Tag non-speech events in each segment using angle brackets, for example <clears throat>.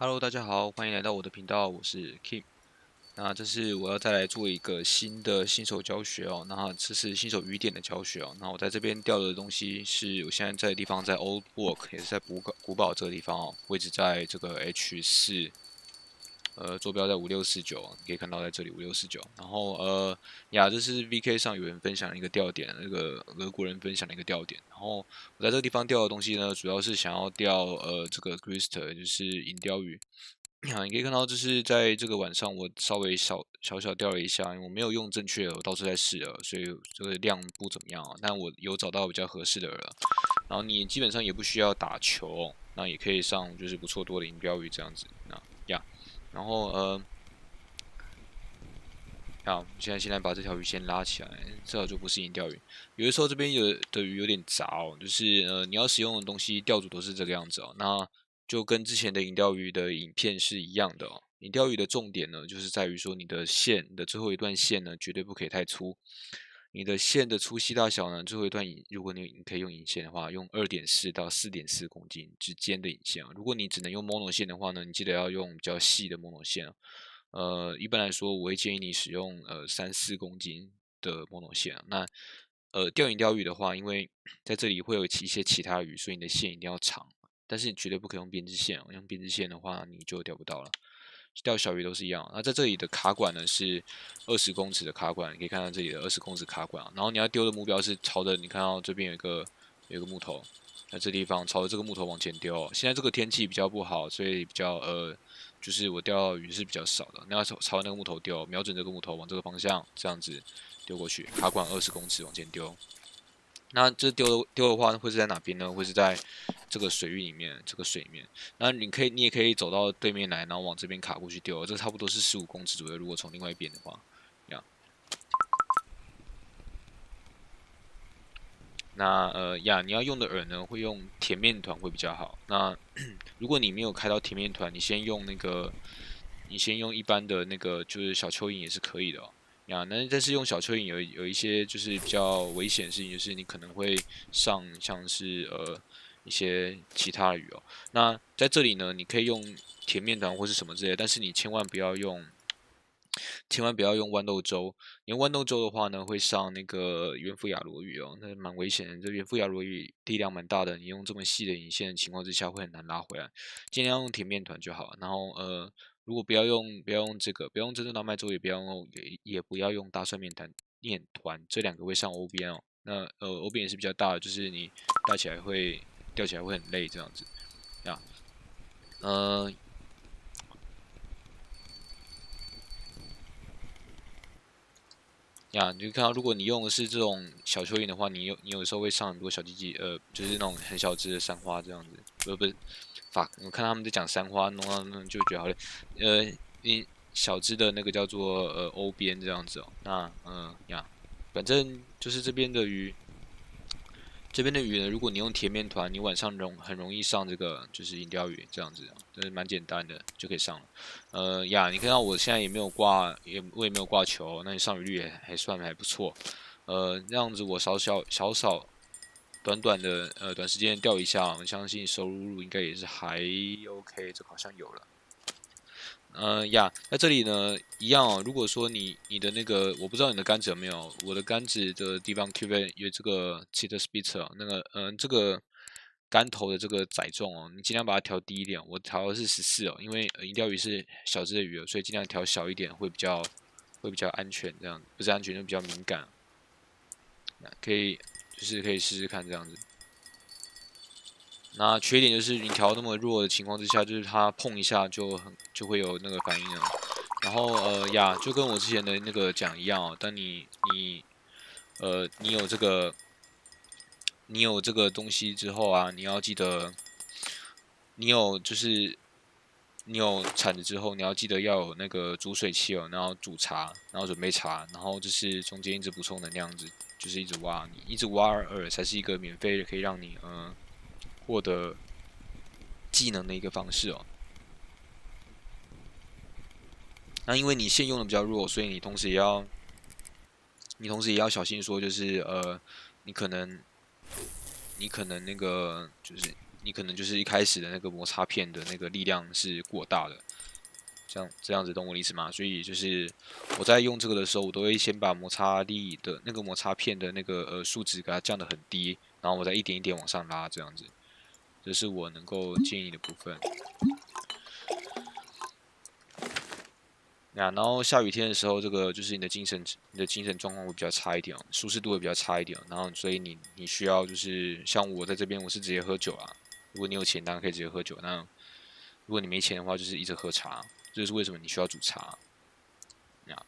Hello，大家好，欢迎来到我的频道，我是 Kim。那这是我要再来做一个新的新手教学哦。那这是新手雨点的教学哦。那我在这边钓的东西是我现在在的地方，在 Old Work 也是在古古堡这个地方哦，位置在这个 H 四。呃，坐标在五六四九，你可以看到在这里五六四九。然后呃，呀，这是 VK 上有人分享一个钓点，那个俄国人分享的一个钓点。然后我在这个地方钓的东西呢，主要是想要钓呃这个 c r i s t e r 就是银鲷鱼。啊，你可以看到就是在这个晚上，我稍微小小小钓了一下，因为我没有用正确的我到处在试饵，所以这个量不怎么样啊。但我有找到比较合适的饵。然后你基本上也不需要打球，那也可以上就是不错多的银鲷鱼这样子啊。然后呃，好，现在先来把这条鱼先拉起来，这条就不是银钓鱼。有的时候这边有的鱼有点杂哦，就是呃你要使用的东西钓组都是这个样子哦。那就跟之前的银钓鱼的影片是一样的哦。你钓鱼的重点呢，就是在于说你的线的最后一段线呢，绝对不可以太粗。你的线的粗细大小呢？最后一段引，如果你你可以用引线的话，用二点四到四点四公斤之间的引线啊。如果你只能用 mono 线的话呢，你记得要用比较细的 mono 线啊。呃，一般来说，我会建议你使用呃三四公斤的 mono 线啊。那呃，钓鱼钓鱼的话，因为 <clears throat> 在这里会有一些其他鱼，所以你的线一定要长。但是你绝对不可以用编织线啊，用编织线的话你就钓不到了。钓小鱼都是一样，那在这里的卡管呢是二十公尺的卡管，你可以看到这里的二十公尺卡管。然后你要丢的目标是朝着，你看到这边有一个有一个木头，那这地方朝着这个木头往前丢。现在这个天气比较不好，所以比较呃，就是我钓鱼是比较少的。你要朝那个木头丢，瞄准这个木头往这个方向，这样子丢过去，卡管二十公尺往前丢。那这丢的丢的话会是在哪边呢？会是在？这个水域里面，这个水面，那你可以，你也可以走到对面来，然后往这边卡过去丢。这差不多是十五公尺左右。如果从另外一边的话，样。那呃呀，你要用的饵呢，会用甜面团会比较好。那如果你没有开到甜面团，你先用那个，你先用一般的那个，就是小蚯蚓也是可以的。呀，那但是用小蚯蚓有有一些就是比较危险的事情，就是你可能会上像是呃。一些其他的鱼哦，那在这里呢，你可以用甜面团或是什么之类，但是你千万不要用，千万不要用豌豆粥。因为豌豆粥的话呢，会上那个原副亚罗鱼哦，那蛮危险的。这原副亚罗鱼力量蛮大的，你用这么细的引线的情况之下，会很难拉回来。尽量用甜面团就好然后呃，如果不要用，不要用这个，不要用真正蛋麦粥，也不要用，也也不要用大蒜面团面团，这两个会上 O 边哦。那呃 O 边也是比较大的，就是你带起来会。钓起来会很累，这样子，呀，呃，呀，你就看到，如果你用的是这种小蚯蚓的话，你有你有时候会上很多小鸡鸡，呃，就是那种很小只的山花这样子，不不，法，我看他们在讲山花，弄到弄就觉得好累，呃，你小只的那个叫做呃欧边这样子哦，那呃呀，反正就是这边的鱼。这边的鱼呢？如果你用甜面团，你晚上容很容易上这个，就是银钓鱼这样子，就是蛮简单的，就可以上了。呃呀，你看到我现在也没有挂，也我也没有挂球，那你上鱼率还还算还不错。呃，那样子我少少少少短短的呃短时间钓一下，我相信收入应该也是还 OK。这好像有了。嗯呀，在这里呢，一样哦。如果说你你的那个，我不知道你的杆子有没有，我的杆子的地方 QV 有这个七的 e r 那个，嗯，这个杆头的这个载重哦，你尽量把它调低一点。我调的是十四哦，因为一条鱼是小只的鱼哦，所以尽量调小一点会比较会比较安全，这样不是安全就比较敏感。可以就是可以试试看这样子。那缺点就是你调那么弱的情况之下，就是它碰一下就很就会有那个反应了。然后呃呀，就跟我之前的那个讲一样哦。但你你呃你有这个你有这个东西之后啊，你要记得你有就是你有铲子之后，你要记得要有那个煮水器哦，然后煮茶，然后准备茶，然后就是中间一直补充能量子，就是一直挖你一直挖耳，才是一个免费的，可以让你嗯。获得技能的一个方式哦。那因为你现用的比较弱，所以你同时也要，你同时也要小心说，就是呃，你可能，你可能那个，就是你可能就是一开始的那个摩擦片的那个力量是过大的，像这样子懂我意思吗？所以就是我在用这个的时候，我都会先把摩擦力的那个摩擦片的那个呃数值给它降的很低，然后我再一点一点往上拉，这样子。这是我能够建议的部分。啊，然后下雨天的时候，这个就是你的精神，你的精神状况会比较差一点，舒适度会比较差一点。然后，所以你你需要就是像我在这边，我是直接喝酒啊。如果你有钱，当然可以直接喝酒。那如果你没钱的话，就是一直喝茶。这就是为什么你需要煮茶。啊，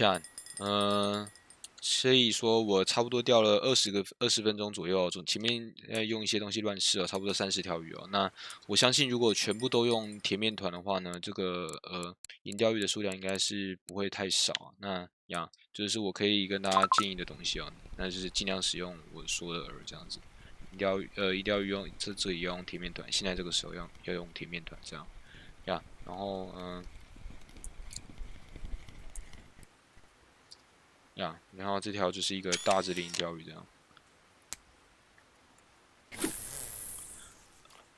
样，嗯。所以说，我差不多钓了二十个二十分钟左右，总前面用一些东西乱试了，差不多三十条鱼哦。那我相信，如果全部都用铁面团的话呢，这个呃银钓鱼的数量应该是不会太少啊。那呀，就是我可以跟大家建议的东西哦，那就是尽量使用我说的饵这样子，一定要呃一定要用这这里用铁面团，现在这个时候用要用铁面团这样，呀，然后嗯。呀，然后这条就是一个大只林钓鱼这样，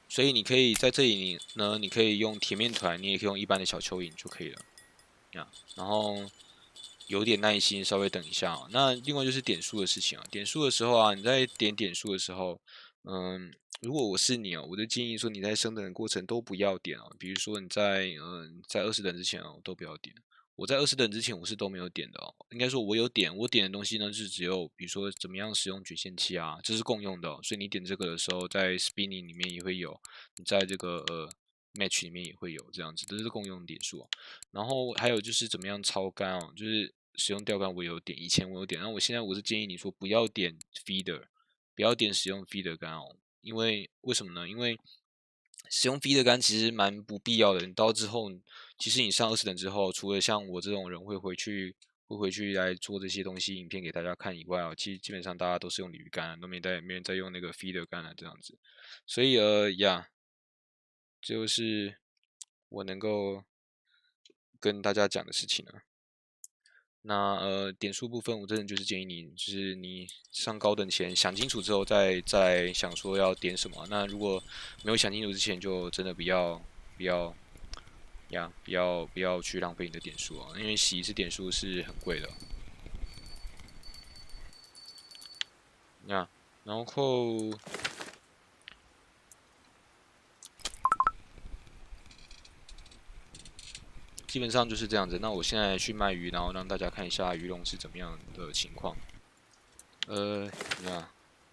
所以你可以在这里你呢，你可以用铁面团，你也可以用一般的小蚯蚓就可以了。呀，然后有点耐心，稍微等一下啊。那另外就是点数的事情啊，点数的时候啊，你在点点数的时候，嗯，如果我是你哦，我就建议说你在升等的过程都不要点哦，比如说你在嗯在二十等之前哦，都不要点。我在二十等之前我是都没有点的哦，应该说我有点，我点的东西呢，是只有比如说怎么样使用曲线器啊，这是共用的，所以你点这个的时候，在 spinning 里面也会有，你在这个呃 match 里面也会有，这样子都是共用点数。然后还有就是怎么样超干哦，就是使用钓竿我有点，以前我有点，那我现在我是建议你说不要点 feeder，不要点使用 feeder 干竿哦，因为为什么呢？因为使用飞的杆其实蛮不必要的。你到之后，其实你上二十等之后，除了像我这种人会回去会回去来做这些东西影片给大家看以外啊，其实基本上大家都是用鲤鱼竿，都没在没人在用那个飞的杆了这样子。所以呃，呀，这就是我能够跟大家讲的事情了。那呃，点数部分，我真的就是建议你，就是你上高等前想清楚之后，再再想说要点什么。那如果没有想清楚之前，就真的不要不要呀，不要不要去浪费你的点数啊，因为洗一次点数是很贵的。那然后。基本上就是这样子。那我现在去卖鱼，然后让大家看一下鱼龙是怎么样的情况。呃，你看，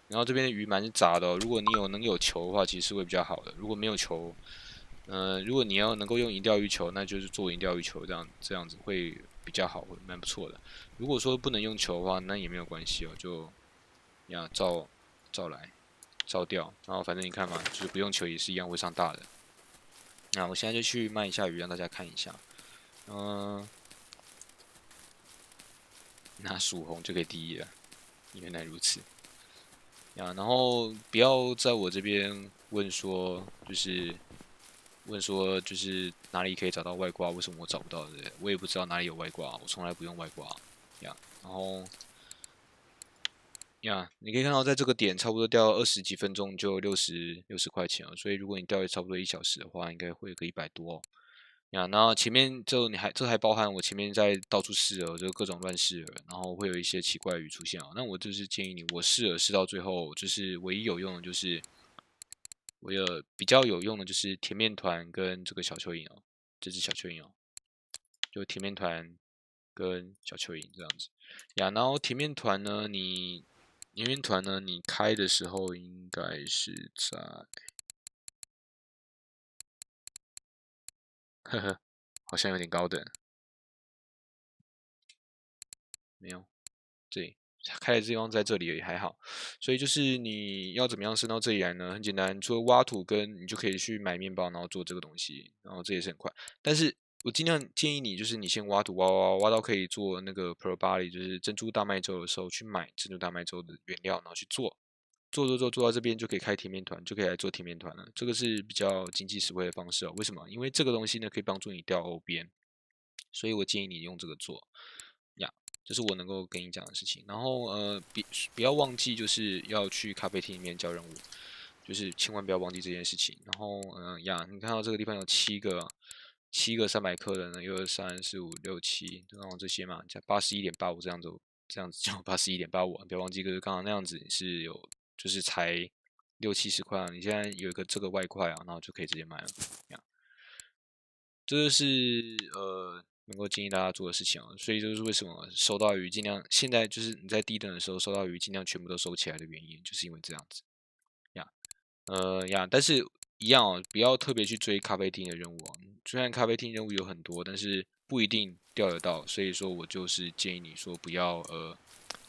然后这边的鱼蛮杂的哦。如果你有能有球的话，其实是会比较好的。如果没有球，嗯，如果你要能够用银钓鱼球，那就是做银钓鱼球这样这样子会比较好，会蛮不错的。如果说不能用球的话，那也没有关系哦，就呀照照来照钓，然后反正你看嘛，就是不用球也是一样会上大的。那我现在就去卖一下鱼，让大家看一下。嗯，拿数红就可以第一了。原来如此。呀，然后不要在我这边问说，就是问说，就是哪里可以找到外挂？为什么我找不到？的？我也不知道哪里有外挂，我从来不用外挂。呀，然后呀，你可以看到，在这个点差不多掉二十几分钟就六十六十块钱了。所以如果你掉差不多一小时的话，应该会个一百多。呀，然后前面就你还这还包含我前面在到处试呃，就各种乱试呃，然后会有一些奇怪鱼出现啊。那我就是建议你，我试了试到最后，就是唯一有用的就是，我有比较有用的就是甜面团跟这个小蚯蚓哦，这只小蚯蚓哦，就甜面团跟小蚯蚓这样子。呀，然后甜面团呢，你甜面团呢，你开的时候应该是在。呵呵，好像有点高等，没有，对，开的地方在这里也还好，所以就是你要怎么样升到这里来呢？很简单，除了挖土，跟你就可以去买面包，然后做这个东西，然后这也是很快。但是我尽量建议你，就是你先挖土，挖挖挖，到可以做那个 p r o barley，就是珍珠大麦粥的时候，去买珍珠大麦粥的原料，然后去做。做做做做到这边就可以开甜面团，就可以来做甜面团了。这个是比较经济实惠的方式哦。为什么？因为这个东西呢可以帮助你掉欧边，所以我建议你用这个做。呀，这是我能够跟你讲的事情。然后呃，别不要忘记，就是要去咖啡厅里面交任务，就是千万不要忘记这件事情。然后嗯呀，你看到这个地方有七个七个三百克的，呢，一二三四五六七，然后这些嘛，八十一点八五这样子这样子交八十一点八五，不要忘记，就是刚刚那样子是有。就是才六七十块啊，你现在有一个这个外快啊，那我就可以直接卖了。这就是呃能够建议大家做的事情啊，所以就是为什么收到鱼尽量现在就是你在低等的时候收到鱼尽量全部都收起来的原因，就是因为这样子呀。呃呀，但是一样哦，不要特别去追咖啡厅的任务啊。虽然咖啡厅任务有很多，但是不一定钓得到，所以说我就是建议你说不要呃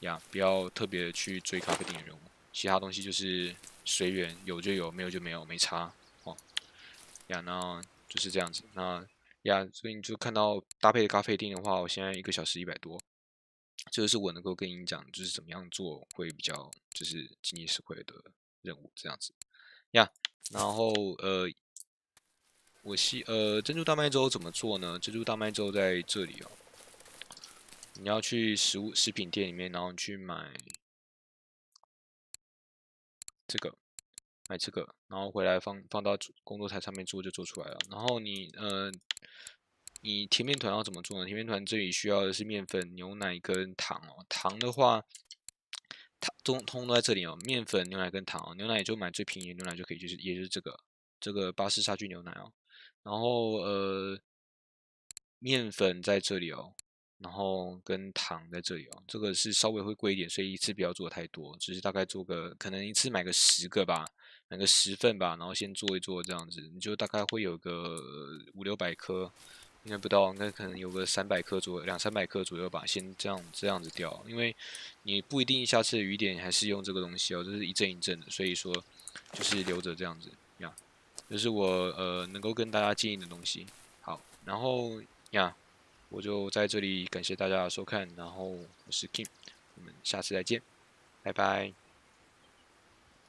呀，不要特别去追咖啡厅的任务。其他东西就是随缘，有就有，没有就没有，没差哦。呀，那就是这样子，那呀，所以你就看到搭配咖啡厅的话，我现在一个小时一百多，这个是我能够跟你讲，就是怎么样做会比较就是经济实惠的任务，这样子。呀，然后呃，我希呃珍珠大麦粥怎么做呢？珍珠大麦粥在这里哦，你要去食物食品店里面，然后去买。这个买这个，然后回来放放到工作台上面做就做出来了。然后你呃，你甜面团要怎么做呢？甜面团这里需要的是面粉、牛奶跟糖哦。糖的话，糖通通都在这里哦。面粉、牛奶跟糖，哦。牛奶也就买最便宜的牛奶就可以，就是也就是这个这个巴氏杀菌牛奶哦。然后呃，面粉在这里哦。然后跟糖在这里哦，这个是稍微会贵一点，所以一次不要做太多，就是大概做个，可能一次买个十个吧，买个十份吧，然后先做一做这样子，你就大概会有个五六百颗，应该不到，那可能有个三百颗左右，两三百颗左右吧，先这样这样子掉，因为你不一定下次雨点还是用这个东西哦，这是一阵一阵的，所以说就是留着这样子呀，这是我呃能够跟大家建议的东西。好，然后呀。我就在这里感谢大家收看，然后我是 k i m 我们下次再见，拜拜。